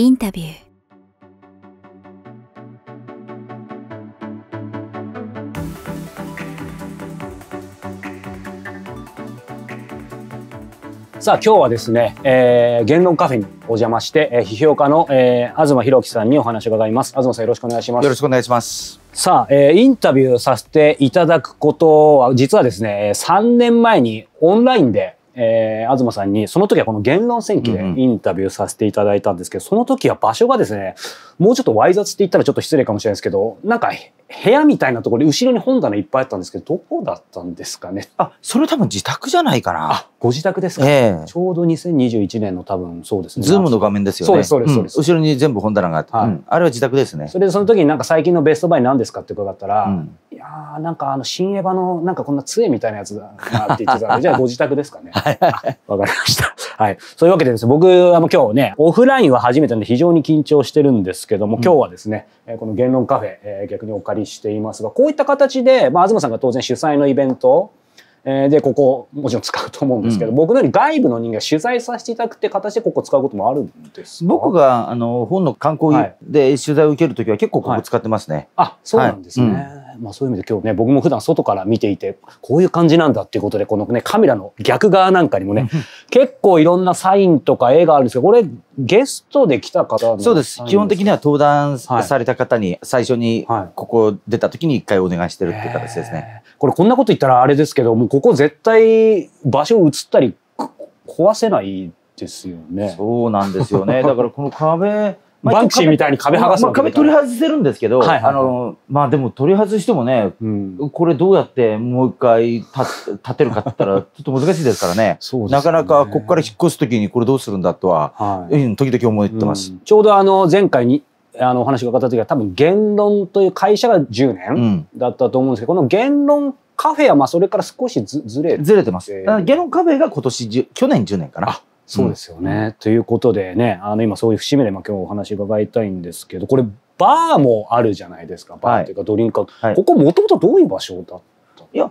インタビューさあ今日はですね、えー、言論カフェにお邪魔して、えー、批評家の、えー、東博樹さんにお話を伺います東さんよろしくお願いしますよろしくお願いしますさあ、えー、インタビューさせていただくことは実はですね3年前にオンラインでえー、東さんに、その時はこの言論戦記でインタビューさせていただいたんですけど、うんうん、その時は場所がですね、もうちょっとわい雑って言ったらちょっと失礼かもしれないですけど、なんか、部屋みたいなところで後ろに本棚いっぱいあったんですけど、どこだったんですかね。あ、それ多分自宅じゃないかな。あ、ご自宅ですか、えー、ちょうど2021年の多分そうですね。ズームの画面ですよね。そうです、そうです、そうです、うん、後ろに全部本棚があって、はい、うん、あれは自宅ですね。それでその時になんか最近のベストバイ何ですかって伺ったら、うん、いやなんかあの新エヴァのなんかこんな杖みたいなやつだなって言ってたら、じゃあご自宅ですかね。は いわかりました。はい。そういうわけでですね、僕はもう今日ね、オフラインは初めてなんで非常に緊張してるんですけども、今日はですね、うん、この言論カフェ、えー、逆にお借りしていますが、こういった形で、まあ、東さんが当然主催のイベント、えー、で、ここ、もちろん使うと思うんですけど、うん、僕のように外部の人間が取材させていただくって形でここ使うこともあるんです僕が、あの、本の観光で取材を受けるときは結構ここ使ってますね。はい、あ、そうなんですね。はいうんまあ、そういう意味で今日ね僕も普段外から見ていてこういう感じなんだっていうことでこのねカメラの逆側なんかにもね結構いろんなサインとか絵があるんですけどこれゲストで来た方そうです基本的には登壇された方に最初にここ出た時に一回お願いしてるって形ですね、はい、これこんなこと言ったらあれですけどもうここ絶対場所移ったり壊せないですよねそうなんですよねだからこの壁バンチーみたいに壁剥がすわけ壁取り外せるんですけど、はいはいはい、あの、まあでも取り外してもね、うん、これどうやってもう一回立てるかって言ったら、ちょっと難しいですからね。そうですねなかなかここから引っ越すときにこれどうするんだとは、はい、時々思ってます、うん。ちょうどあの、前回に、あの、お話かった時は多分言論という会社が10年だったと思うんですけど、この言論カフェはまあそれから少しずずれずれてます。言論カフェが今年、去年10年かな。そうですよね、ということでねあの今そういう節目で今日お話伺いたいんですけどこれバーもあるじゃないですかバーっていうかドリンク、はい、ここもともとどういう場所だったいやあ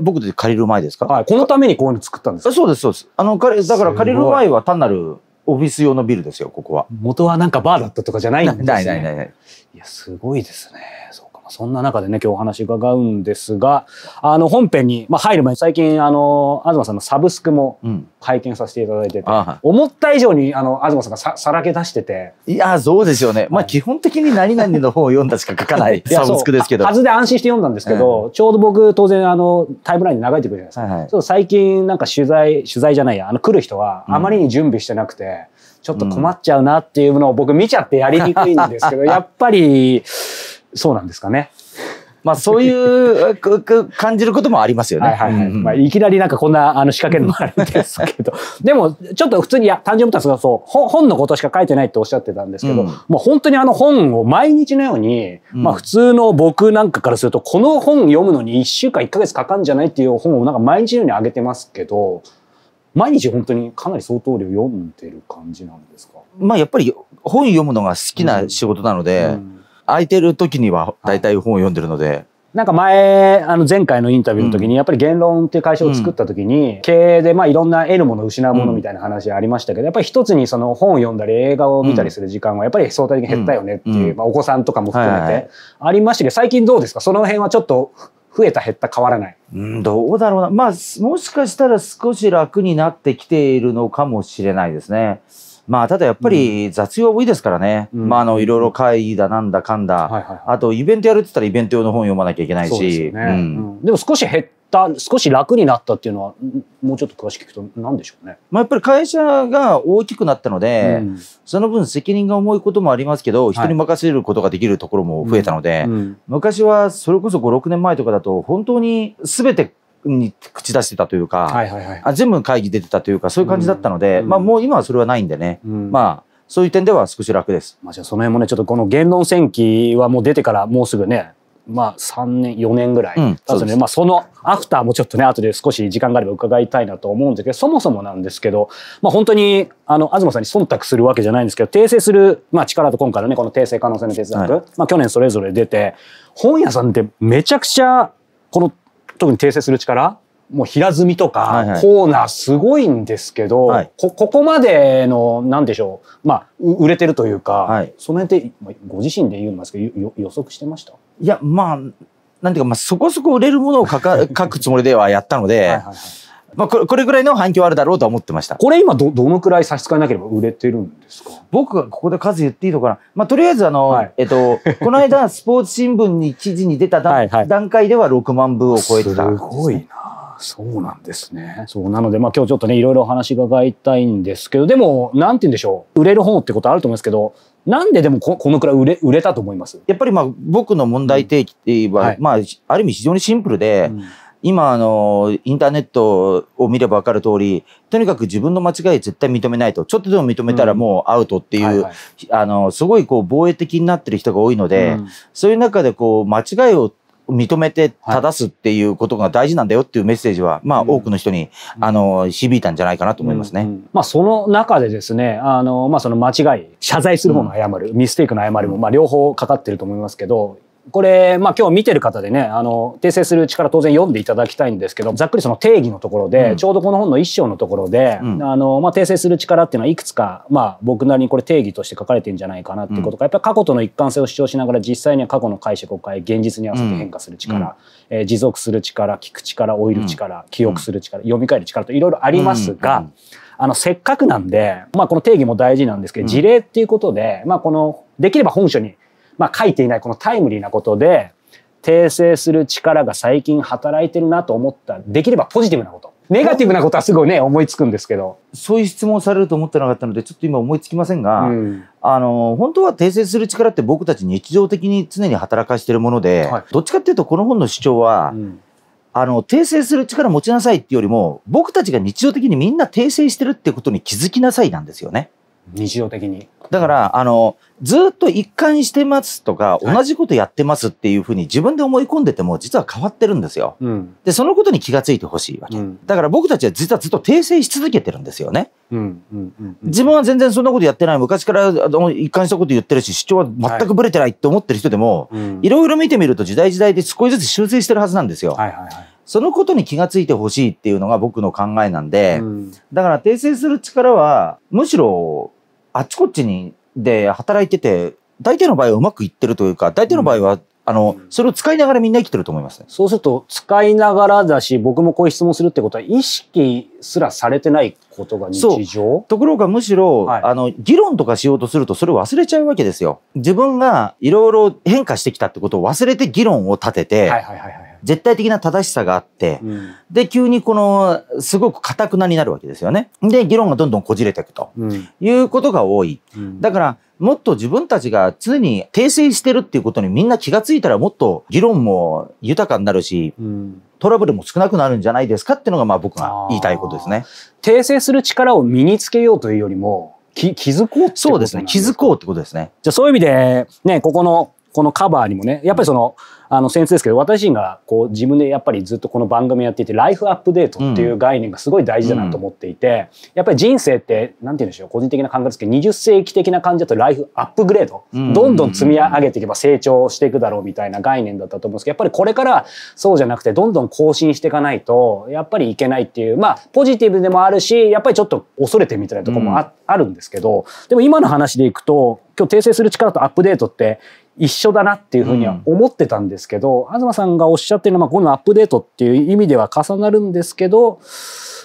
僕で借りる前ですか、はい、このためにこういうの作ったんですそうですそうですあのだから借りる前は単なるオフィス用のビルですよここは元はなんかバーだったとかじゃないんですねないないないないいやすごいですねそうそんな中でね、今日お話伺うんですが、あの、本編に、まあ、入る前に最近、あの、東さんのサブスクも拝見させていただいてて、うん思った以上に、あの、東さんがささらけ出してて。いや、そうですよね。まあ、基本的に何々の本を読んだしか書かない サブスクですけど。はずで安心して読んだんですけど、うん、ちょうど僕、当然、あの、タイムラインに流れてくるじゃないですか。はいはい、ちょっと最近、なんか取材、取材じゃないや、あの、来る人は、あまりに準備してなくて、うんちょっと困っちゃうなっていうのを僕見ちゃってやりにくいんですけど、やっぱりそうなんですかね。まあそういう感じることもありますよね。はいはいはい。まあいきなりなんかこんなあの仕掛けるのもあるんですけど。でもちょっと普通に、いや、単純に言ったらそう、本のことしか書いてないっておっしゃってたんですけど、うん、もう本当にあの本を毎日のように、まあ普通の僕なんかからすると、この本読むのに1週間1ヶ月かかるんじゃないっていう本をなんか毎日のようにあげてますけど、毎日本当にかなり相当量読んでる感じなんですかまあやっぱり本読むのが好きな仕事なので、うん空いてる時には大体本を読んでるので。なんか前、あの前回のインタビューの時に、やっぱり言論っていう会社を作った時に、経営でまあいろんな得るもの、失うものみたいな話ありましたけど、やっぱり一つにその本を読んだり映画を見たりする時間はやっぱり相対的に減ったよねっていう、まあお子さんとかも含めて、ありましたけど、最近どうですかその辺はちょっと増えた減った変わらない。うん、どうだろうな。まあ、もしかしたら少し楽になってきているのかもしれないですね。まあ、ただやっぱり雑用多いですからね、うん、まあ、あのいろいろ会議だなんだかんだ、はいはいはい、あとイベントやるって言ったらイベント用の本読まなきゃいけないし、ねうん、でも少し減った少し楽になったっていうのはもうちょっと詳しく聞くと何でしょうね、まあ、やっぱり会社が大きくなったので、うん、その分責任が重いこともありますけど人に任せることができるところも増えたので、はい、昔はそれこそ56年前とかだと本当に全てに口出してたというか、はいはいはい、あ全部会議出てたというかそういう感じだったので、うん、まあ、もう今はそれはないんでね、うん、まあそういう点では少し楽です。まあ、じゃあその辺もねちょっとこの言論戦記はもう出てからもうすぐねまあ3年4年ぐらいあとね、うそまあ、そのアフターもちょっとね後で少し時間があれば伺いたいなと思うんですけどそもそもなんですけど、まあ、本当にあの東さんに忖度するわけじゃないんですけど訂正する、まあ、力と今回のねこの訂正可能性の哲学、はい、まあ、去年それぞれ出て本屋さんってめちゃくちゃこの特に訂正する力もう平積みとかコーナーすごいんですけど、はいはい、こここまでの何でしょう、まあ、売れてるというか、はい、その辺てご自身で言うんですけど予測してましたいやまあなんていうか、まあ、そこそこ売れるものを書か 書くつもりではやったので。はいはいはいまあ、これぐらいの反響あるだろうと思ってました。これ今ど、どのくらい差し支えなければ売れてるんですか僕がここで数言っていいのかな。まあ、とりあえずあの、はい、えっと、この間、スポーツ新聞に記事に出たはい、段階では6万部を超えてたす、ね、すごいな。そうなんですね。そうなので、まあ今日ちょっとね、いろいろお話伺いたいんですけど、でも、なんて言うんでしょう。売れる本ってことあると思うんですけど、なんででもここのくらい売れ売れたと思いますやっぱりまあ僕の問題提起っうんはい、まあある意味非常にシンプルで、うん今、あの、インターネットを見れば分かる通り、とにかく自分の間違い絶対認めないと。ちょっとでも認めたらもうアウトっていう、うんはいはい、あの、すごいこう防衛的になってる人が多いので、うん、そういう中でこう、間違いを認めて正すっていうことが大事なんだよっていうメッセージは、まあ、多くの人に、うん、あの響いたんじゃないかなと思いますね。うんうん、まあ、その中でですねあの、まあ、その間違い謝罪する方の謝る、ミステイクの謝りも、まあ、両方かかってると思いますけどこれ、まあ、今日見てる方でねあの訂正する力当然読んでいただきたいんですけどざっくりその定義のところで、うん、ちょうどこの本の一章のところで、うん、あのまあ、訂正する力っていうのはいくつか、まあ、僕なりにこれ定義として書かれてんじゃないかなってことか、うん、やっぱり過去との一貫性を主張しながら実際には過去の解釈を変え現実に合わせて変化する力、えー、持続する力聞く力老いる力、記憶する力読み替える力といろいろありますが。あの、せっかくなんで、まあ、この定義も大事なんですけど、事例っていうことで、まあ、この、できれば本書にまあ、書いていないこのタイムリーなことで訂正する力が最近働いてるなと思ったできればポジティブなことネガティブなことはすごいね思いつくんですけどそういう質問されると思ってなかったのでちょっと今思いつきませんが、うん、あの本当は訂正する力って僕たち日常的に常に働かしてるもので、はい、どっちかっていうとこの本の主張は、うんあの、訂正する力持ちなさいっていうよりも、僕たちが日常的にみんな訂正してるってことに気づきなさいなんですよね。日常的に。だから、あの、ずっと一貫してますとか、同じことやってますっていうふうに自分で思い込んでても、実は変わってるんですよ、うん、で、そのことに気がついてほしいわけ、うん、だから僕たちは実はずっと訂正し続けてるんですよね。自分は全然そんなことやってない。昔から一貫したこと言ってるし、主張は全くブレてないって思ってる人でも、いろいろ見てみると時代時代で少しずつ修正してるはずなんですよ。はいはいはいそのことに気がついてほしいっていうのが僕の考えなんで、うん、だから訂正する力はむしろあっちこっちにで働いてて、大体の場合はうまくいってるというか、大体の場合は、うん、あの、それを使いながらみんな生きてると思います、ね、そうすると、使いながらだし、僕もこういう質問するってことは、意識すらされてないことが日常ところがむしろ、はい、あの、議論とかしようとすると、それを忘れちゃうわけですよ。自分がいろいろ変化してきたってことを忘れて議論を立てて、はいはいはいはい絶対的な正しさがあって、うん、で、急にこの、すごく堅くなになるわけですよね。で、議論がどんどんこじれていくと、いうことが多い。うん、だから、もっと自分たちが常に訂正してるっていうことにみんな気がついたらもっと議論も豊かになるし、うん、トラブルも少なくなるんじゃないですかっていうのがまあ僕が言いたいことですね。訂正する力を身につけようというよりも、気気づこうってことですね。そうですね。気づこうってことですね。じゃあそういう意味で、ね、ここのこのカバーにもね、やっぱりその、あの、先生ですけど、私自身がこう自分でやっぱりずっとこの番組やっていて、ライフアップデートっていう概念がすごい大事だなと思っていて、うん、やっぱり人生って、なんて言うんでしょう、個人的な感覚ですけど、20世紀的な感じだとライフアップグレード、うん、どんどん積み上げていけば成長していくだろうみたいな概念だったと思うんですけど、やっぱりこれからそうじゃなくて、どんどん更新していかないと、やっぱりいけないっていう、まあ、ポジティブでもあるし、やっぱりちょっと恐れてみたいなとこもあうん、あるんですけど、でも今の話でいくと、今日訂正する力とアップデートって一緒だなっていうふうには思ってたんですけど、うん、東さんがおっしゃってるのは、まあ、このアップデートっていう意味では重なるんですけど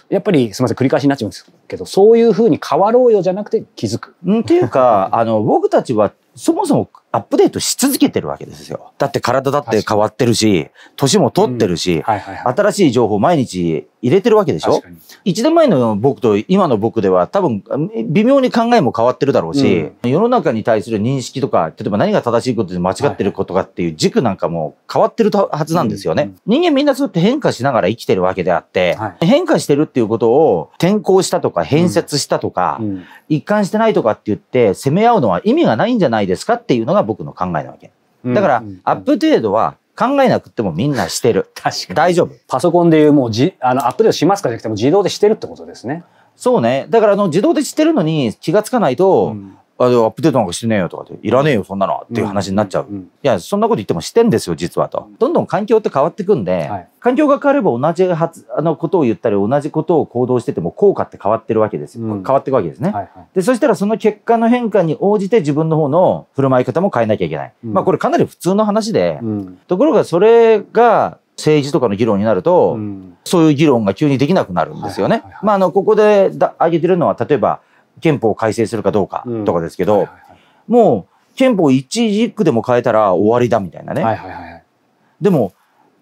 やっぱりすみません繰り返しになっちゃうんですけどそういうふうに変わろうよじゃなくて気づく。っていうかあの僕たちはそもそもアップデートし続けてるわけですよ。だって体だって変わってるし、年も取ってるし、新しい情報毎日入れてるわけでしょ ?1 年前の僕と今の僕では多分微妙に考えも変わってるだろうし、うん、世の中に対する認識とか、例えば何が正しいことで間違ってることかっていう軸なんかも変わってるはずなんですよね。うん、人間みんなそうやって変化しながら生きてるわけであって、はい、変化してるっていうことを転校したとか変節したとか、一貫してないとかって言って攻め合うのは意味がないんじゃないですかっていうのが僕の考えなわけ。だから、アップデートは考えなくてもみんなしてる。確かに。大丈夫。パソコンでいうもうじあのアップデートしますかじゃなくても自動でしてるってことですね。そうね。だからあの自動でしてるのに気がつかないと、うん、あでアップデートなんかしてねえよとかって、いらねえよそんなのっていう話になっちゃう、いやそんなこと言ってもしてんですよ実はとどんどん環境って変わってくんで、環境が変われば同じ発あのことを言ったり同じことを行動してても効果って変わってるわけですよ、変わっていくわけですね、はいでそしたらその結果の変化に応じて自分の方の振る舞い方も変えなきゃいけない、まあこれかなり普通の話で、ところがそれが政治とかの議論になると、そういう議論が急にできなくなるんですよね、まああのここでだ挙げてるのは例えば憲法を改正するかどうかとかですけど、はいはいはい、もう憲法一字一句でも変えたら終わりだみたいなね。はいはいはい、でも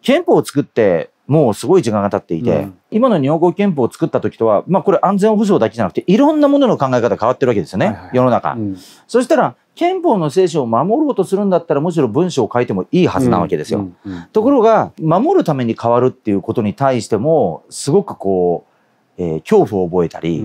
憲法を作ってもうすごい時間が経っていて、うん、今の日本語憲法を作った時とは、まあ、これ安全保障だけじゃなくていろんなものの考え方変わってるわけですよね、はいはい世の中、うん、そしたら憲法の精神を守ろうとするんだったらむしろ文章を書いてもいいはずなわけですよ、うん、ところが守るために変わるっていうことに対してもすごくこう、えー、恐怖を覚えたり、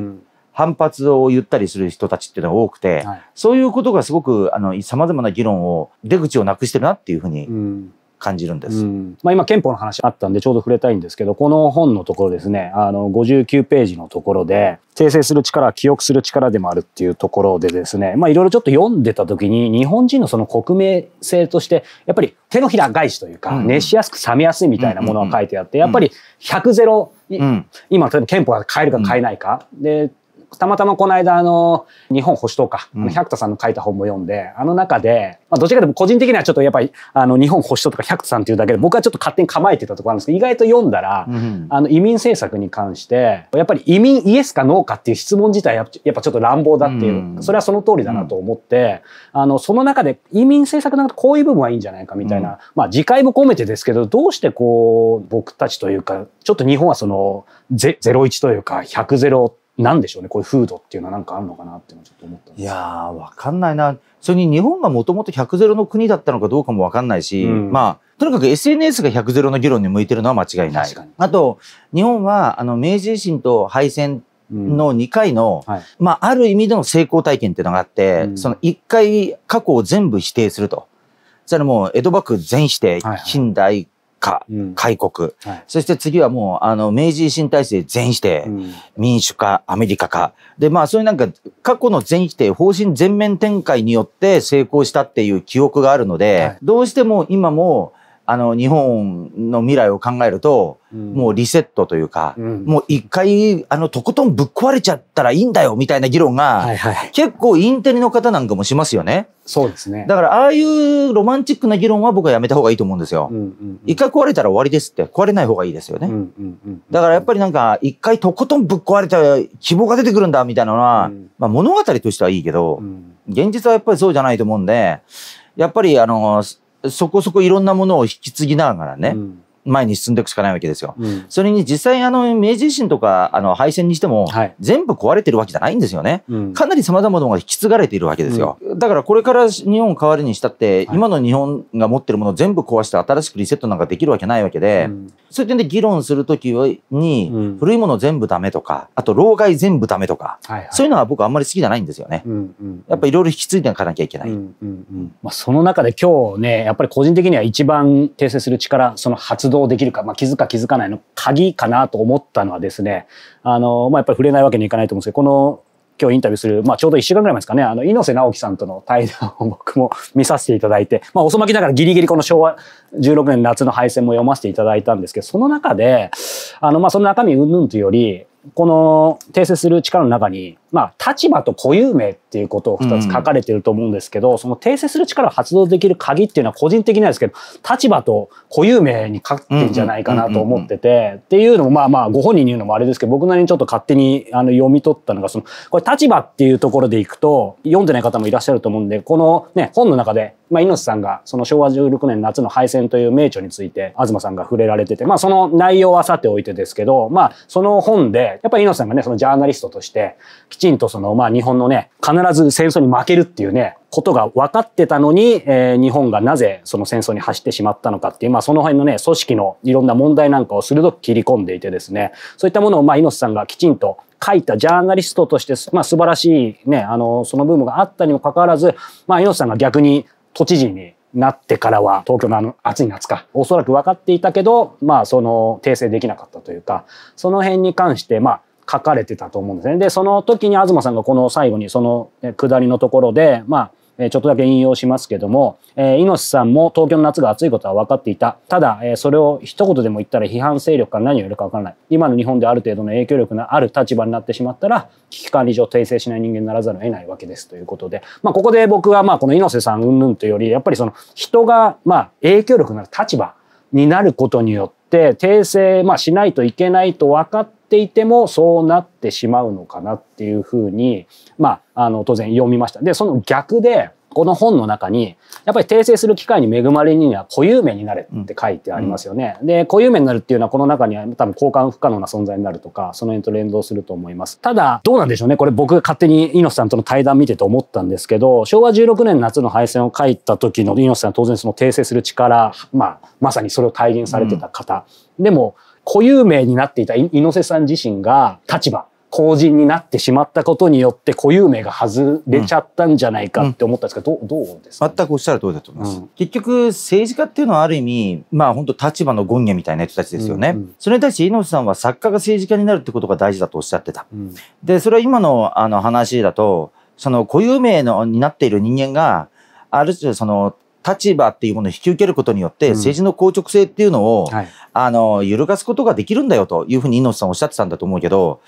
反発を言ったりする人たちっていうのが多くて、はい、そういうことがすごくさまざまな議論を出口をなくしてるなっていうふうに、うん感じるんです、うん、まあ、今憲法の話あったんでちょうど触れたいんですけどこの本のところですねあの59ページのところで「訂正する力は記憶する力でもある」っていうところでですねいろいろちょっと読んでた時に日本人のその国名性としてやっぱり手のひら返しというか、うん、熱しやすく冷めやすいみたいなものが書いてあって、やっぱり100ゼロ、うん、今例えば憲法が変えるか変えないか、でたまたまこの間あの日本保守党か、うん、百田さんの書いた本も読んであの中で、まあ、どちらかでも個人的にはちょっとやっぱりあの日本保守党とか百田さんっていうだけで僕はちょっと勝手に構えてたところなんですけど意外と読んだら、うん、あの移民政策に関してやっぱり移民イエスかノーかっていう質問自体やっぱちょっと乱暴だっていう、うん、それはその通りだなと思って、あのその中で移民政策なんかこういう部分はいいんじゃないかみたいな、まあ自戒も込めてですけどどうしてこう僕たちというかちょっと日本はそのゼゼロ一というか100ゼロってなんでしょうねこういう風土っていうのは何かあるのかなっていうのちょっと思ったいやーわかんないなそれに日本がもともと100ゼロの国だったのかどうかもわかんないし、うん、まあとにかく SNS が100ゼロの議論に向いてるのは間違いない。あと日本はあの明治維新と敗戦の2回の、うんはい、まあ、ある意味での成功体験っていうのがあって、うん、その1回過去を全部否定すると。それもう江戸幕府全否定、はいはい、近代化、開国、はい、そして次はもうあの明治維新体制全否定、民主化アメリカ化でまあそういうなんか過去の全否定方針全面展開によって成功したっていう記憶があるので、はい、どうしても今もあの日本の未来を考えると、うん、もうリセットというか、うん、もう一回あのとことんぶっ壊れちゃったらいいんだよみたいな議論が、はいはい、結構インテリの方なんかもしますよね。そうですね。だからああいうロマンチックな議論は僕はやめた方がいいと思うんですよ。うんうん、一回壊れたら終わりですって壊れない方がいいですよね。だからやっぱりなんか一回とことんぶっ壊れたら希望が出てくるんだみたいなのは、うん、まあ、物語としてはいいけど、現実はやっぱりそうじゃないと思うんでやっぱりあのそこそこいろんなものを引き継ぎながらね、うん、前に進んでいくしかないわけですよ。うん、それに実際あの明治維新とかあの敗戦にしても、はい、全部壊れてるわけじゃないんですよね。うん、かなり様々なものが引き継がれているわけですよ。うん、だからこれから日本を代わりにしたって、はい、今の日本が持ってるものを全部壊して新しくリセットなんかできるわけないわけで、そういう点で議論するときに、古いもの全部ダメとか、あと老害全部ダメとか、はいはい、そういうのは僕あんまり好きじゃないんですよね。やっぱいろいろ引き継いでいかなきゃいけない。まあ、その中で今日ね、やっぱり個人的には一番訂正する力、その発動動できるか、まあ、気づか気づかないの鍵かなと思ったのはですねあの、まあ、やっぱり触れないわけにいかないと思うんですけどこの今日インタビューする、まあ、ちょうど1週間ぐらい前ですかね、あの、猪瀬直樹さんとの対談を僕も 見させていただいて、まあ、遅まきながらギリギリこの昭和16年夏の敗戦も読ませていただいたんですけど、その中で、あの、まあ、その中身うんぬんというより、この訂正する力の中に、まあ、立場と固有名っていうことを2つ書かれてると思うんですけど、うん、その訂正する力を発動できる鍵っていうのは個人的なんですけど、立場と固有名にかってんじゃないかなと思ってて、っていうのもまあまあご本人に言うのもあれですけど、僕なりにちょっと勝手にあの読み取ったのが、その、これ立場っていうところでいくと、読んでない方もいらっしゃると思うんで、このね、本の中で、まあ、猪瀬さんがその昭和16年夏の敗戦という名著について、東さんが触れられてて、まあその内容はさておいてですけど、まあその本で、やっぱり猪瀬さんがね、そのジャーナリストとして、きちんとその、まあ日本のね、必ず戦争に負けるっていうね、ことが分かってたのに、えー、日本がなぜその戦争に走ってしまったのかっていう、まあその辺のね、組織のいろんな問題なんかを鋭く切り込んでいてですね、そういったものをまあ猪瀬さんがきちんと書いたジャーナリストとして、まあ素晴らしいね、あの、そのブームがあったにもかかわらず、まあ猪瀬さんが逆に都知事になってからは、東京のあの暑い夏か、おそらく分かっていたけど、まあその訂正できなかったというか、その辺に関して、まあ書かれてたと思うんですね。で、その時に東さんがこの最後にその下りのところで、まあ、えちょっとだけ引用しますけども、え猪瀬さんも東京の夏が暑いことは分かっていた。ただ、えそれを一言でも言ったら批判勢力か何を言るか分からない。今の日本である程度の影響力のある立場になってしまったら、危機管理上訂正しない人間にならざるを得ないわけですということで、まあ、ここで僕はまあこの猪瀬さん云々というより、やっぱりその人がまあ影響力のある立場になることによって、訂正まあしないといけないと分かってっていてもそうなってしまうのかなっていうふうに、まあ、あの、当然読みました。で、その逆で、この本の中に、やっぱり訂正する機会に恵まれには固有名になれって書いてありますよね。うん、で、固有名になるっていうのはこの中には多分交換不可能な存在になるとか、その辺と連動すると思います。ただ、どうなんでしょうね。これ僕が勝手に猪瀬さんとの対談見てて思ったんですけど、昭和16年夏の敗戦を書いた時の猪瀬さんは当然その訂正する力、まあ、まさにそれを体現されてた方。うん、でも、固有名になっていた猪瀬さん自身が立場、公人になってしまったことによって固有名が外れちゃったんじゃないかって思ったんですけど、うん、どうですか、ね、全くおっしゃる通りだと思います、うん、結局政治家っていうのはある意味まあ本当立場の権限みたいな人たちですよね、うんうん、それに対して猪瀬さんは作家が政治家になるってことが大事だとおっしゃってた、うん、でそれは今のあの話だとその固有名のになっている人間がある種その立場っていうものを引き受けることによって、政治の硬直性っていうのを、はい、あの揺るがすことができるんだよというふうに猪瀬さんおっしゃってたんだと思うけど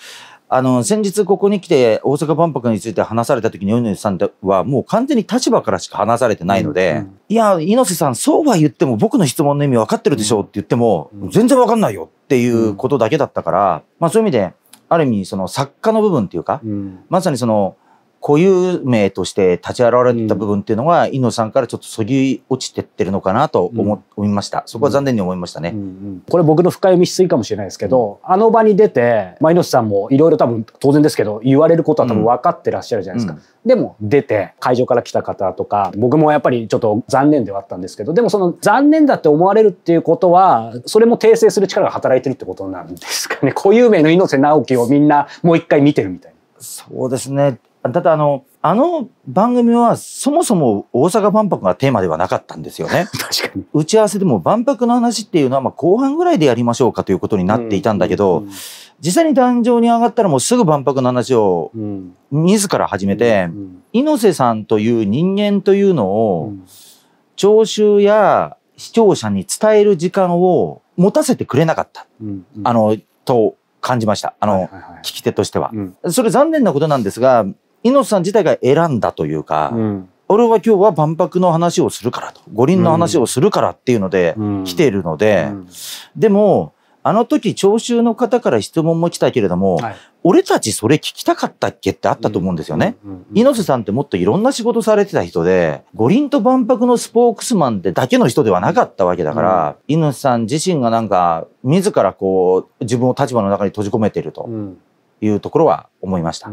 あの先日ここに来て大阪万博について話された時に米瀬さんはもう完全に立場からしか話されてないので、うんうん、いや猪瀬さんそうは言っても僕の質問の意味分かってるでしょって言っても、全然分かんないよっていうことだけだったから、まあそういう意味である意味その作家の部分っていうか、うん、まさにその固有名として立ち現れた部分っていうのは、うん、野さんからちょっとそぎ落ちてってるのかなと思,、いました。そこは残念に思いましたね。うんうん、これ僕の深読みしすぎかもしれないですけど、あの場に出て、まあ、猪さんもいろいろ多分当然ですけど言われることは多分分かってらっしゃるじゃないですか。でも出て会場から来た方とか僕もやっぱりちょっと残念ではあったんですけどでもその残念だって思われるっていうことはそれも訂正する力が働いてるってことなんですかね固有名の猪瀬直樹をみんなもう一回見てるみたいな。そうですねただあの、あの番組はそもそも大阪万博がテーマではなかったんですよね。確かに。打ち合わせでも万博の話っていうのはまあ後半ぐらいでやりましょうかということになっていたんだけど、うんうん実際に壇上に上がったらもうすぐ万博の話を自ら始めて、うんうん、猪瀬さんという人間というのを、聴衆や視聴者に伝える時間を持たせてくれなかった。うんうん、あの、と感じました。あの、はいはいはい、聞き手としては、うん、それ残念なことなんですが、猪瀬さん自体が選んだというか、うん、俺は今日は万博の話をするからと五輪の話をするからっていうので来ているので、でもあの時聴衆の方から質問も来たけれども、はい、俺たちそれ聞きたかったっけってあったと思うんですよね。猪瀬さんってもっといろんな仕事されてた人で、五輪と万博のスポークスマンでだけの人ではなかったわけだから、うん、猪瀬さん自身がなんか、自らこう、自分を立場の中に閉じ込めていると。うんいうところは思いました。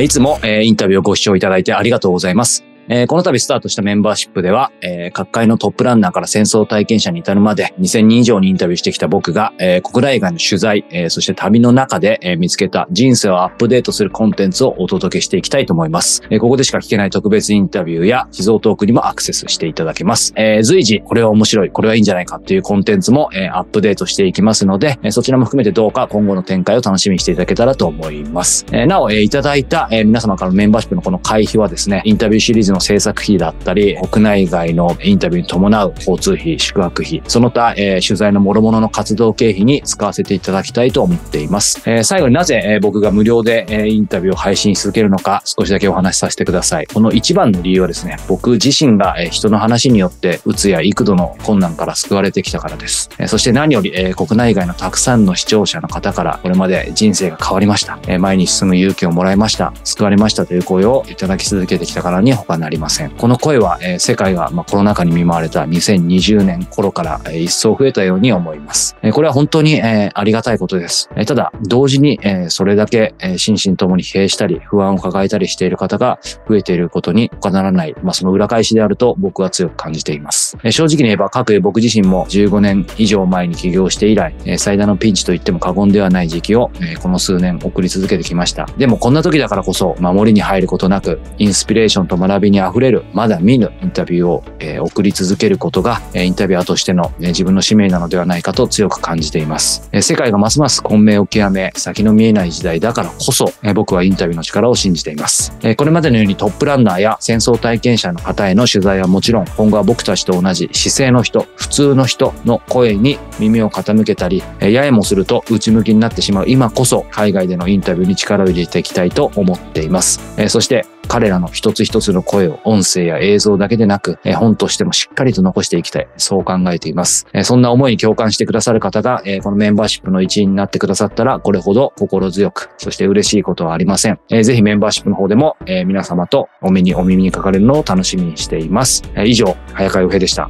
いつも、えインタビューをご視聴いただいてありがとうございます。えー、この度スタートしたメンバーシップでは、えー、各界のトップランナーから戦争体験者に至るまで2000人以上にインタビューしてきた僕が、えー、国内外の取材、えー、そして旅の中で、えー、見つけた人生をアップデートするコンテンツをお届けしていきたいと思います。えー、ここでしか聞けない特別インタビューや秘蔵トークにもアクセスしていただけます。えー、随時、これは面白い、これはいいんじゃないかっていうコンテンツも、えー、アップデートしていきますので、えー、そちらも含めてどうか今後の展開を楽しみにしていただけたらと思います。えー、なお、えー、いただいた、えー、皆様からのメンバーシップのこの会費はですね、インタビューシリーズの制作費だったり、国内外のインタビューに伴う交通費、宿泊費、その他、えー、取材の諸々の活動経費に使わせていただきたいと思っています。えー、最後になぜ、えー、僕が無料で、えー、インタビューを配信し続けるのか、少しだけお話しさせてください。この一番の理由はですね、僕自身が、えー、人の話によって、うつや幾度の困難から救われてきたからです。えー、そして何より、えー、国内外のたくさんの視聴者の方から、これまで人生が変わりました。えー、前に進む勇気をもらいました。救われましたという声をいただき続けてきたからに他なりません。この声は、えー、世界が、まあ、コロナ禍に見舞われた2020年頃から、えー、一層増えたように思います。えー、これは本当に、えー、ありがたいことです。えー、ただ、同時に、えー、それだけ、えー、心身ともに疲弊したり、不安を抱えたりしている方が増えていることに他ならない、まあ、その裏返しであると僕は強く感じています。えー、正直に言えば、各僕自身も15年以上前に起業して以来、えー、最大のピンチと言っても過言ではない時期を、えー、この数年送り続けてきました。でも、こんな時だからこそ、守りに入ることなく、インスピレーションと学びにあふれる、まだ見ぬインタビューを、え送り続けることが、えインタビュアーとしての、え自分の使命なのではないかと強く感じています。え世界がますます混迷を極め、先の見えない時代だからこそ、え僕はインタビューの力を信じています、えこれまでのようにトップランナーや戦争体験者の方への取材はもちろん、今後は僕たちと同じ姿勢の人、普通の人の声に耳を傾けたり、八重ややもすると内向きになってしまう今こそ、海外でのインタビューに力を入れていきたいと思っています。えそして、彼らの一つ一つの声を音声や映像だけでなく、え本としてもしっかりと残していきたい。そう考えています。えそんな思いに共感してくださる方が、えこのメンバーシップの一員になってくださったら、これほど心強く、そして嬉しいことはありません。えぜひメンバーシップの方でも、え皆様とお目にお耳にかかれるのを楽しみにしています。以上、早川洋平でした。